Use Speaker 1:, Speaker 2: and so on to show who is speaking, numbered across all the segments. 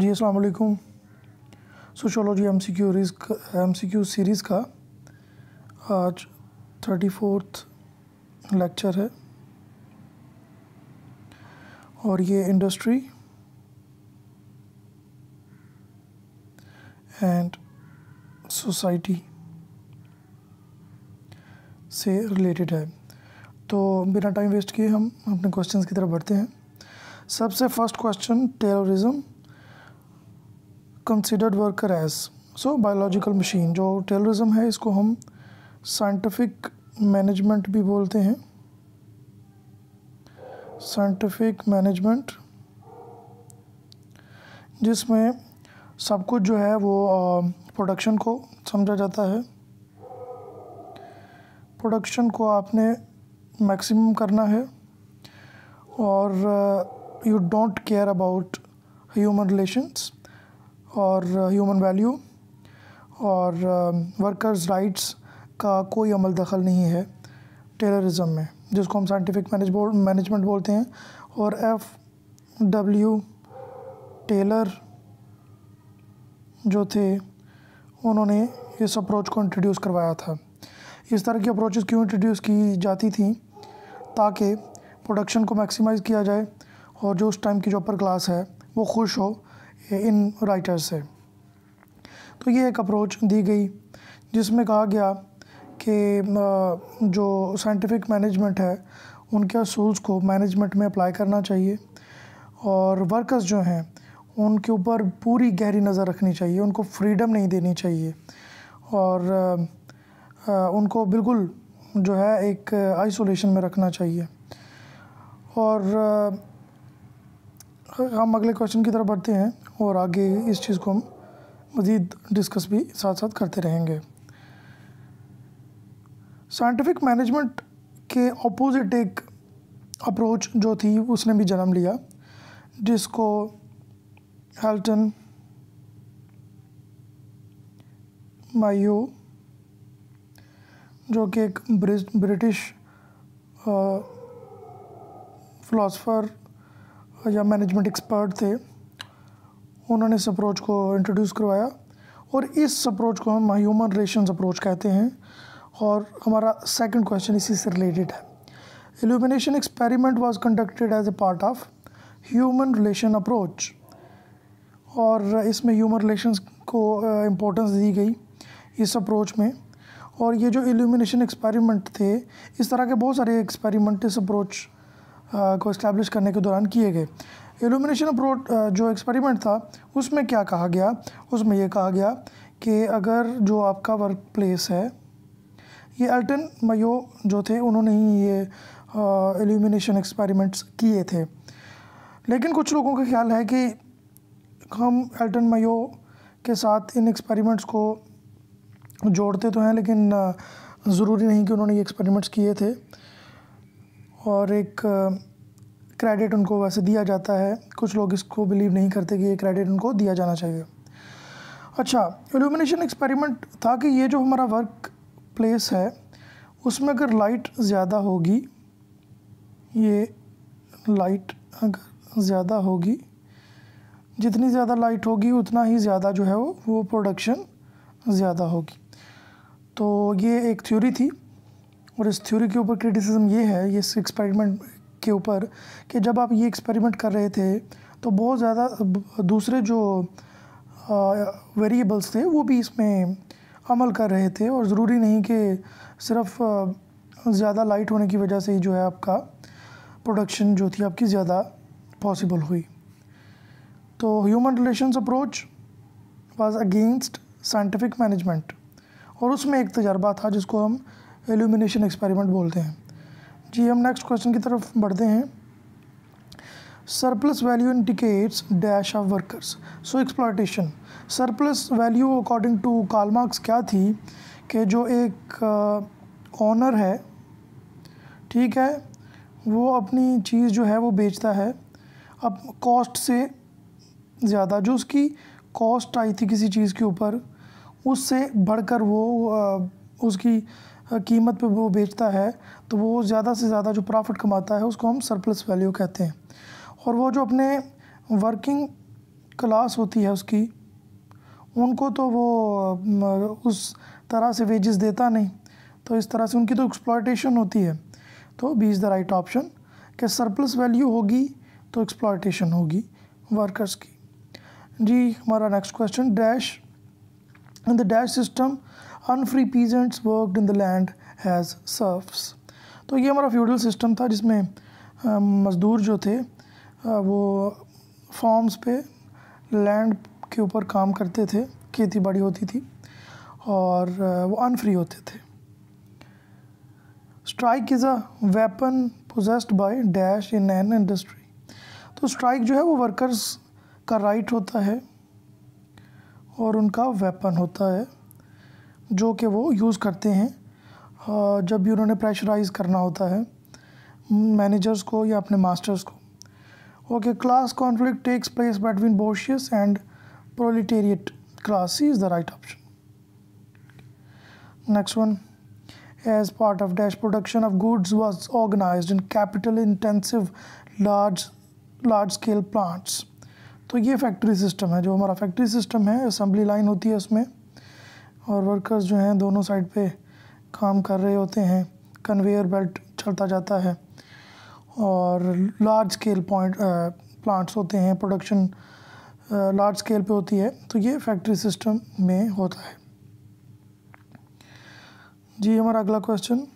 Speaker 1: जी असलकुम sociology M C Q रिस्क M C Q series का आज थर्टी फोर्थ लेक्चर है और ये इंडस्ट्री एंड सोसाइटी से रिलेटेड है तो बिना टाइम वेस्ट किए हम अपने क्वेश्चंस की तरफ बढ़ते हैं सबसे first question Taylorism considered worker as so biological machine जो टेररिज्म है इसको हम साइंटिफिक मैनेजमेंट भी बोलते हैं साइंटिफिक मैनेजमेंट जिसमें सब कुछ जो है वो प्रोडक्शन को समझा जाता है प्रोडक्शन को आपने मैक्सिमम करना है और you don't care about human relations और ह्यूमन uh, वैल्यू और वर्कर्स um, राइट्स का कोई अमल दखल नहीं है टेररिज्म में जिसको हम साइंटिफिक मैनेजमेंट बोलते हैं और एफ डब्ल्यू टेलर जो थे उन्होंने इस अप्रोच को इंट्रोड्यूस करवाया था इस तरह की अप्रोचेस क्यों इंट्रोड्यूस की जाती थी ताकि प्रोडक्शन को मैक्सिमाइज़ किया जाए और जो उस टाइम की जो अपर क्लास है वो खुश हो इन राइटर्स से तो ये एक अप्रोच दी गई जिसमें कहा गया कि जो साइंटिफिक मैनेजमेंट है उनके असूल्स को मैनेजमेंट में अप्लाई करना चाहिए और वर्कर्स जो हैं उनके ऊपर पूरी गहरी नज़र रखनी चाहिए उनको फ्रीडम नहीं देनी चाहिए और उनको बिल्कुल जो है एक आइसोलेशन में रखना चाहिए और हम अगले क्वेश्चन की तरफ बढ़ते हैं और आगे इस चीज़ को हम मज़ीद डिस्कस भी साथ साथ करते रहेंगे साइंटिफिक मैनेजमेंट के अपोज़िट एक अप्रोच जो थी उसने भी जन्म लिया जिसको हेल्टन मायो जो कि एक ब्रिटिश फ़िलासफ़र या मैनेजमेंट एक्सपर्ट थे उन्होंने इस अप्रोच को इंट्रोड्यूस करवाया और इस अप्रोच को हम ह्यूमन रिलेशन अप्रोच कहते हैं और हमारा सेकंड क्वेश्चन इसी से रिलेटेड है illumination experiment was conducted as a part of human relation approach और इसमें ह्यूमन रिलेशंस को इम्पोर्टेंस uh, दी गई इस अप्रोच में और ये जो एल्यूमिनेशन एक्सपेरिमेंट थे इस तरह के बहुत सारे एक्सपेरिमेंट इस अप्रोच uh, को इस्टेब्लिश करने के दौरान किए गए एलुमिनेशन प्रो uh, जो एक्सपेरिमेंट था उसमें क्या कहा गया उसमें यह कहा गया कि अगर जो आपका वर्क प्लेस है ये अल्टन मयो जो थे उन्होंने ही ये एल्यूमिनेशन uh, एक्सपेरिमेंट्स किए थे लेकिन कुछ लोगों का ख्याल है कि हम एल्टन मयो के साथ इन एक्सपेरिमेंट्स को जोड़ते तो हैं लेकिन uh, ज़रूरी नहीं कि उन्होंने ये एक्सपेरिमेंट्स किए थे और एक क्रेडिट उनको वैसे दिया जाता है कुछ लोग इसको बिलीव नहीं करते कि ये क्रेडिट उनको दिया जाना चाहिए अच्छा एल्यूमिनेशन एक्सपेरिमेंट था कि ये जो हमारा वर्क प्लेस है उसमें अगर लाइट ज़्यादा होगी ये लाइट अगर ज़्यादा होगी जितनी ज़्यादा लाइट होगी उतना ही ज़्यादा जो है वो वो प्रोडक्शन ज़्यादा होगी तो ये एक थ्योरी थी और इस थ्योरी के ऊपर क्रिटिसिज्म ये है ये एक्सपेरिमेंट के ऊपर कि जब आप ये एक्सपेरिमेंट कर रहे थे तो बहुत ज़्यादा दूसरे जो वेरिएबल्स थे वो भी इसमें अमल कर रहे थे और ज़रूरी नहीं कि सिर्फ ज़्यादा लाइट होने की वजह से ही जो है आपका प्रोडक्शन जो थी आपकी ज़्यादा पॉसिबल हुई तो human relations approach was against scientific management और उसमें एक तजर्बा था जिसको हम एल्यूमिनेशन एक्सपेरिमेंट बोलते हैं जी हम नेक्स्ट क्वेश्चन की तरफ बढ़ते हैं surplus value indicates dash of workers so exploitation surplus value according to Karl Marx क्या थी कि जो एक ऑनर uh, है ठीक है वो अपनी चीज़ जो है वो बेचता है अब कॉस्ट से ज़्यादा जो उसकी कॉस्ट आई थी किसी चीज़ के ऊपर उससे बढ़कर वो uh, उसकी कीमत पे वो बेचता है तो वो ज़्यादा से ज़्यादा जो प्रॉफिट कमाता है उसको हम सरप्लस वैल्यू कहते हैं और वो जो अपने वर्किंग क्लास होती है उसकी उनको तो वो उस तरह से वेजेस देता नहीं तो इस तरह से उनकी तो एक्सप्लॉयटेशन होती है तो B is the right option कि सरप्लस वैल्यू होगी तो एक्सप्लॉयटेशन होगी वर्कर्स की जी हमारा next question dash in the dash system unfree peasants worked in the land as serfs तो ये हमारा फ्यूडल सिस्टम था जिसमें मज़दूर जो थे वो फॉर्म्स पे लैंड के ऊपर काम करते थे खेती बाड़ी होती थी और वो अनफ्री होते थे strike is a weapon possessed by dash in an industry तो स्ट्राइक जो है वो वर्कर्स का राइट होता है और उनका वेपन होता है जो कि वो यूज़ करते हैं जब भी उन्होंने प्रेशराइज़ करना होता है मैनेजर्स को या अपने मास्टर्स को okay class conflict takes place between bourgeoisie and proletariat class is the right option next one as part of dash production of goods was was in capital intensive large large scale plants तो ये factory system है जो हमारा factory system है assembly line होती है उसमें और वर्कर्स जो हैं दोनों साइड पे काम कर रहे होते हैं कन्वेयर बेल्ट चलता जाता है और लार्ज स्केल पॉइंट प्लांट्स होते हैं प्रोडक्शन लार्ज स्केल पे होती है तो ये फैक्ट्री सिस्टम में होता है जी हमारा अगला question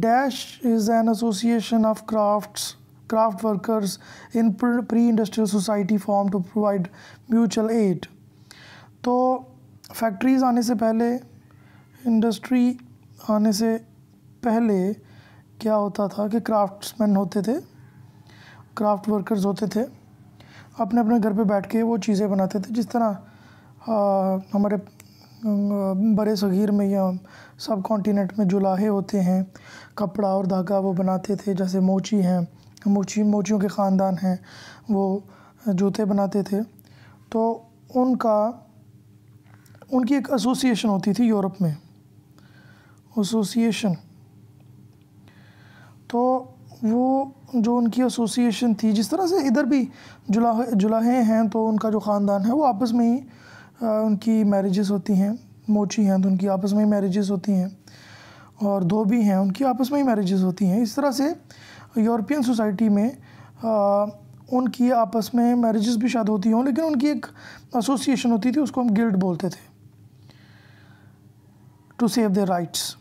Speaker 1: dash is an association of crafts craft workers in pre industrial society form to provide mutual aid तो फैक्ट्रीज़ आने से पहले इंडस्ट्री आने से पहले क्या होता था कि क्राफ्ट्समैन होते थे क्राफ्ट वर्कर्स होते थे अपने अपने घर पे बैठ के वो चीज़ें बनाते थे जिस तरह हमारे बड़े सग़ीर में या सब कॉन्टीनेंट में जुलाहे होते हैं कपड़ा और धागा वो बनाते थे जैसे मोची हैं मोची मोचियों के ख़ानदान हैं वो जूते बनाते थे तो उनका उनकी एक एसोसिएशन होती थी यूरोप में एसोसिएशन तो वो जो उनकी एसोसिएशन थी जिस तरह से इधर भी जुला जुलाहे हैं तो उनका जो ख़ानदान है वो आपस में ही उनकी मैरिजेस होती हैं मोची हैं तो उनकी आपस में ही मैरिजेस होती हैं और धोबी हैं उनकी आपस में ही मैरिजेस होती हैं इस तरह से यूरोपियन सोसाइटी में आ, उनकी आपस में मैरिजेस भी शायद होती हों लेकिन उनकी एक एसोसिएशन होती थी उसको हम गिल्ड बोलते थे टू सेव द राइट्स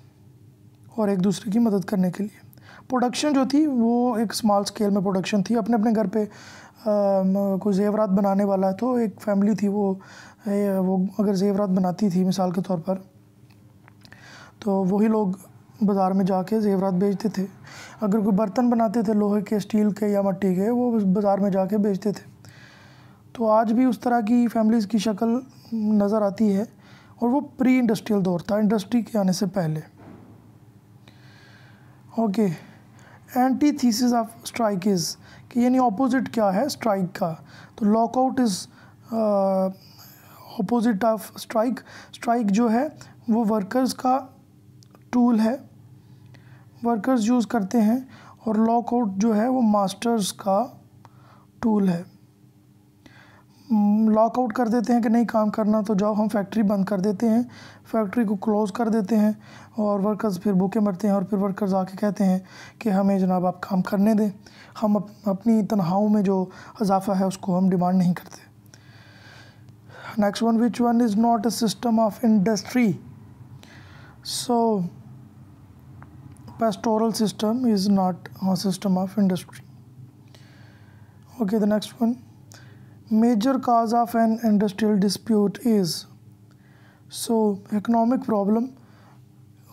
Speaker 1: और एक दूसरे की मदद करने के लिए प्रोडक्शन जो थी वो एक स्मॉल स्केल में प्रोडक्शन थी अपने अपने घर पे कोई जेवरात बनाने वाला है तो एक फैमिली थी वो वो अगर जेवरात बनाती थी मिसाल के तौर पर तो वही लोग बाज़ार में जाके जेवरात बेचते थे अगर कोई बर्तन बनाते थे लोहे के स्टील के या मट्टी के वो बाज़ार में जाके बेचते थे तो आज भी उस तरह की फैमिलीज़ की शक्ल नज़र आती है और वो प्री इंडस्ट्रियल दौर था इंडस्ट्री के आने से पहले okay antithesis of strike is कि यानी ऑपोजिट क्या है स्ट्राइक का तो lockout is opposite of strike strike जो है वो वर्कर्स का टूल है वर्कर्स यूज़ करते हैं और लॉकआउट जो है वो मास्टर्स का टूल है लॉकआउट हम्म, कर देते हैं कि नहीं काम करना तो जाओ हम फैक्ट्री बंद कर देते हैं फैक्ट्री को क्लोज़ कर देते हैं और वर्कर्स फिर भूखे मरते हैं और फिर वर्कर्स आके कहते हैं कि हमें जनाब आप काम करने दें हम अप, अपनी तनखाओं में जो इजाफा है उसको हम डिमांड नहीं करते next one which one is not a system of industry so pastoral system is not a system of industry okay the next one major cause of an industrial dispute is so economic problem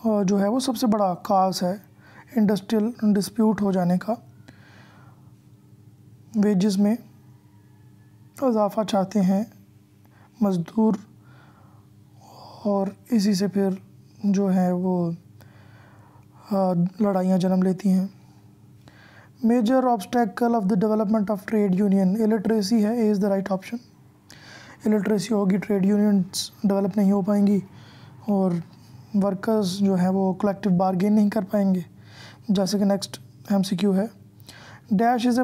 Speaker 1: जो है वो सबसे बड़ा काज है industrial dispute हो जाने का wages में इजाफा चाहते हैं मज़दूर और इसी से फिर जो है वो लड़ाइयाँ जन्म लेती हैं major obstacle of the development of trade union illiteracy है A is the right option illiteracy होगी ट्रेड यूनियंस डेवलप नहीं हो पाएंगी और वर्कर्स जो हैं वो कलेक्टिव बारगेन नहीं कर पाएंगे जैसे कि नेक्स्ट एम है dash is a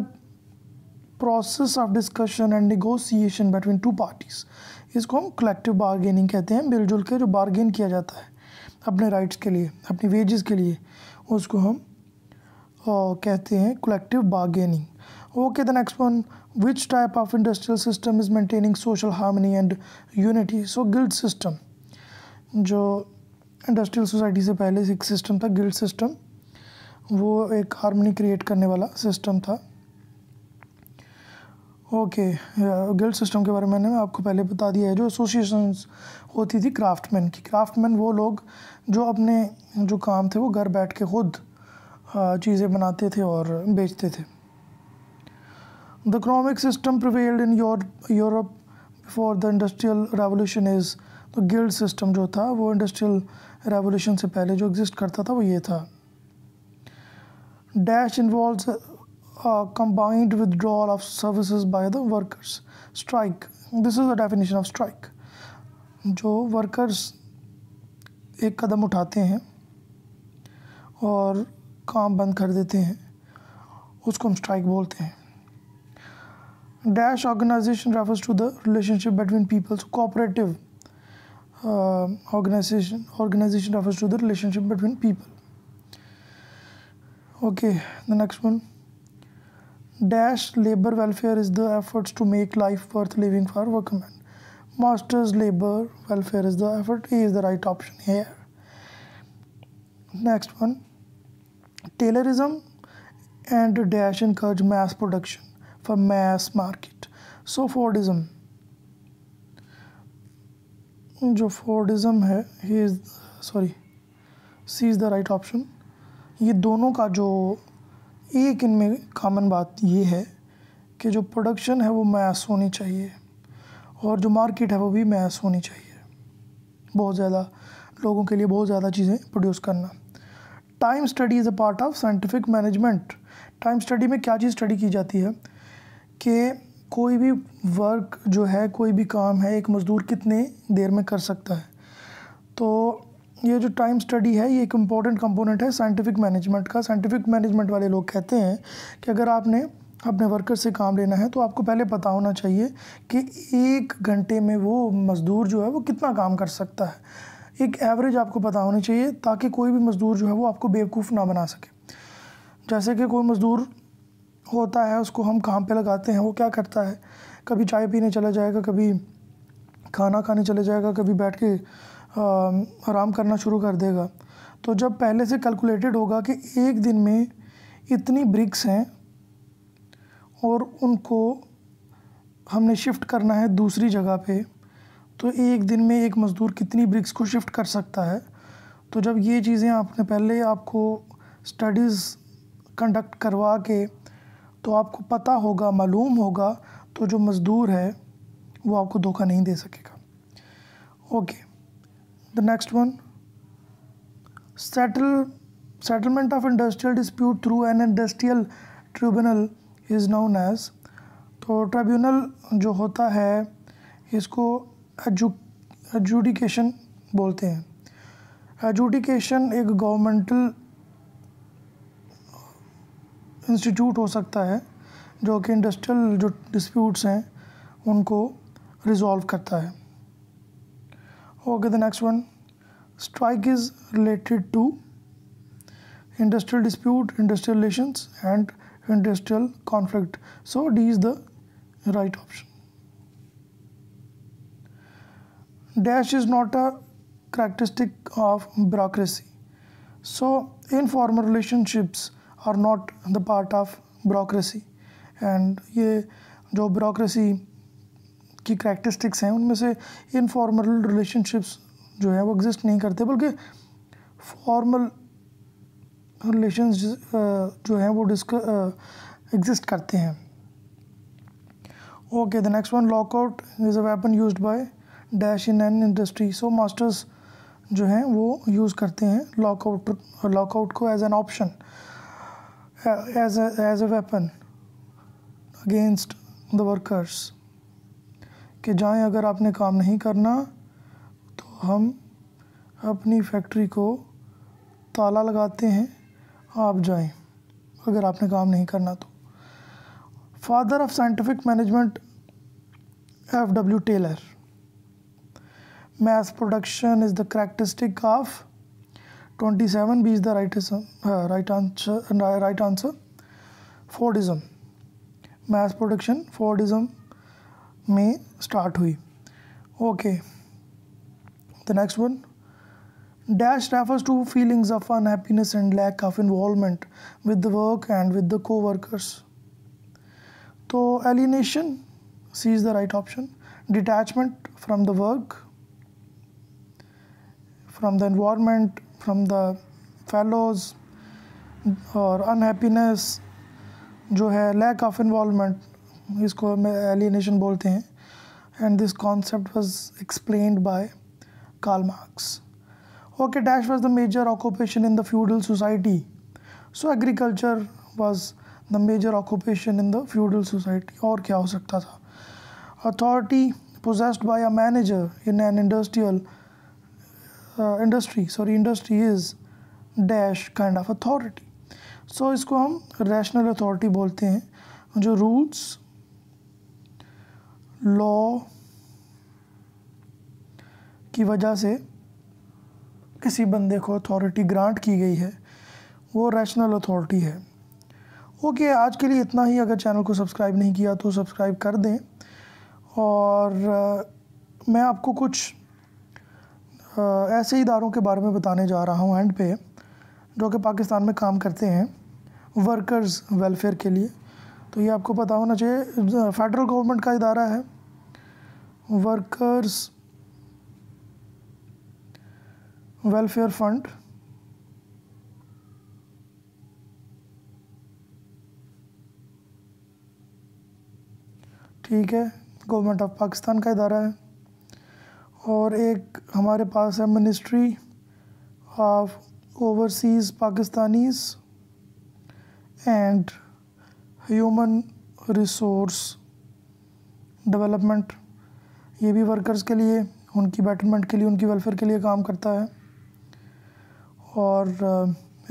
Speaker 1: process of discussion and negotiation between two parties इसको हम कलेक्टिव बारगेनिंग कहते हैं मिलजुल के जो बारगेन किया जाता है अपने राइट्स के लिए अपनी वेजेस के लिए उसको हम कहते हैं collective bargaining okay the next one which type of industrial system is maintaining social harmony and unity so guild system जो इंडस्ट्रियल सोसाइटी से पहले एक सिस्टम था गिल्ड सिस्टम वो एक हार्मनी क्रिएट करने वाला सिस्टम था ओके गिल्ड सिस्टम के बारे में मैंने आपको पहले बता दिया है जो एसोसिएशन होती थी क्राफ्टमैन की क्राफ्टमैन वो लोग जो अपने जो काम थे वो घर बैठ के खुद हाँ, चीज़ें बनाते थे और बेचते थे the economic system prevailed in Europe before the industrial revolution is the guild system जो था वो इंडस्ट्रियल रेवोल्यूशन से पहले जो एग्जिस्ट करता था वो ये था dash involve combined withdrawal of services by the workers strike this is the definition of strike जो वर्कर्स एक कदम उठाते हैं और काम बंद कर देते हैं उसको हम स्ट्राइक बोलते हैं dash organization refers to the relationship between peoples cooperative organization organization refers to the relationship between people okay the next one dash labour welfare is the efforts to make life worth living for workman masters labour welfare is the effort is the right option here next one Taylorism and dash encourage mass production for mass market so Fordism जो Fordism है ही is sorry C is the right option ये दोनों का जो एक इनमें common बात ये है कि जो प्रोडक्शन है वो मैस होनी चाहिए और जो मार्केट है वो भी मैस होनी चाहिए बहुत ज़्यादा लोगों के लिए बहुत ज़्यादा चीज़ें प्रोड्यूस करना time study is a part of scientific management time study में क्या चीज़ स्टडी की जाती है कि कोई भी वर्क जो है कोई भी काम है एक मज़दूर कितने देर में कर सकता है तो ये जो टाइम स्टडी है ये एक इम्पॉर्टेंट कंपोनेंट है साइंटिफिक मैनेजमेंट का साइंटिफिक मैनेजमेंट वाले लोग कहते हैं कि अगर आपने अपने वर्कर से काम लेना है तो आपको पहले पता होना चाहिए कि एक घंटे में वो मज़दूर जो है वो कितना काम कर सकता है एक एवरेज आपको पता होनी चाहिए ताकि कोई भी मज़दूर जो है वो आपको बेवकूफ़ ना बना सके जैसे कि कोई मज़दूर होता है उसको हम काम पे लगाते हैं वो क्या करता है कभी चाय पीने चला जाएगा कभी खाना खाने चले जाएगा कभी बैठ के आराम करना शुरू कर देगा तो जब पहले से कैलकुलेटेड होगा कि एक दिन में इतनी ब्रिक्स हैं और उनको हमने शिफ्ट करना है दूसरी जगह पे तो एक दिन में एक मज़दूर कितनी ब्रिक्स को शिफ्ट कर सकता है तो जब ये चीज़ें आपने पहले आपको स्टडीज़ कंडक्ट करवा के तो आपको पता होगा मालूम होगा तो जो मज़दूर है वो आपको धोखा नहीं दे सकेगा okay the next one settle settlement of industrial dispute through an industrial tribunal is known as तो ट्रिब्यूनल जो होता है इसको एजुडिकेशन बोलते हैं एजुडिकेशन एक गवर्नमेंटल इंस्टीट्यूट हो सकता है जो कि इंडस्ट्रियल जो डिस्प्यूट्स हैं उनको रिजॉल्व करता है okay the next one strike is related to industrial dispute industrial relation and industrial conflict so D is the right option dash is not a of of so So informal relationships are not the part of bureaucracy. And ये जो ब्यूरोसी की characteristics हैं उनमें से informal relationships जो है वो exist नहीं करते बल्कि फॉर्मल रिलेशन जो हैं वो डिस्क एग्जिस्ट करते हैं okay the next one lockout is a weapon use by dash in an industry so masters जो हैं वो यूज़ करते हैं लॉकआउट लॉकआउट को as an option as as a weapon against the workers कि जाएं अगर आपने काम नहीं करना तो हम अपनी फैक्ट्री को ताला लगाते हैं आप जाएं अगर आपने काम नहीं करना तो father of scientific management F W Taylor mass production is the characteristic of 27 B is the right, answer, uh, right answer uh, right answer Fordism mass production Fordism may start hui. okay the next one dash refers to feelings of unhappiness and lack of involvement with the work and with the co-workers so alienation C is the right option detachment from the work from the environment, from the fellows or unhappiness, जो है lack of involvement, इसको हम alienation बोलते हैं And this concept was explained by Karl Marx. okay dash was the major occupation in the feudal society so agriculture was the major occupation in the feudal society Or क्या हो सकता था authority possessed by a manager in an industrial uh, industry sorry industry is dash kind of authority so, इसको हम rational authority बोलते हैं जो rules law की वजह से किसी बंदे को authority grant की गई है वो rational authority है ओके okay, आज के लिए इतना ही अगर चैनल को सब्सक्राइब नहीं किया तो सब्सक्राइब कर दें और मैं आपको कुछ ऐसे इदारों के बारे में बताने जा रहा हूँ एंड पे जो कि पाकिस्तान में काम करते हैं वर्कर्स वेलफेयर के लिए तो ये आपको पता होना चाहिए फेडरल गवर्नमेंट का इदारा है वर्कर्स वेलफेयर फंड ठीक है गवर्नमेंट ऑफ पाकिस्तान का इदारा है और एक हमारे पास है ministry of overseas Pakistanis and human resource development ये भी वर्कर्स के लिए उनकी बेटरमेंट के लिए उनकी वेलफेयर के लिए काम करता है और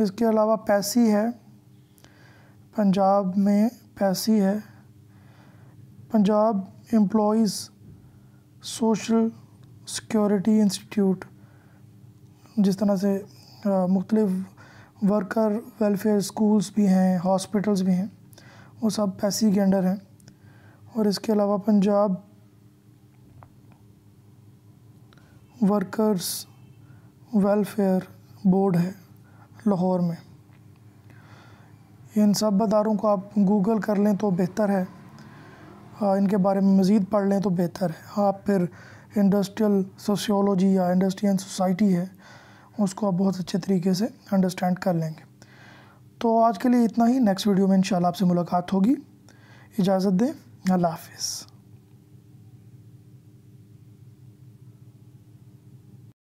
Speaker 1: इसके अलावा पैसी है पंजाब में पैसी है Punjab employees social security institute जिस तरह से मुख्तलिफ वर्कर वेलफेयर स्कूल्स भी हैं हॉस्पिटल्स भी हैं वो सब पैसी के अंडर हैं और इसके अलावा पंजाब वर्कर्स वेलफेयर बोर्ड है लाहौर में इन सब अदारों को आप गूगल कर लें तो बेहतर है इनके बारे में मज़ीद पढ़ लें तो बेहतर है आप फिर इंडस्ट्रियल सोशियोलॉजी या इंडस्ट्री एंड सोसाइटी है उसको आप बहुत अच्छे तरीके से अंडरस्टैंड कर लेंगे तो आज के लिए इतना ही नेक्स्ट वीडियो में इंशाल्लाह आपसे मुलाकात होगी इजाज़त दें अल्लाह हाफिज़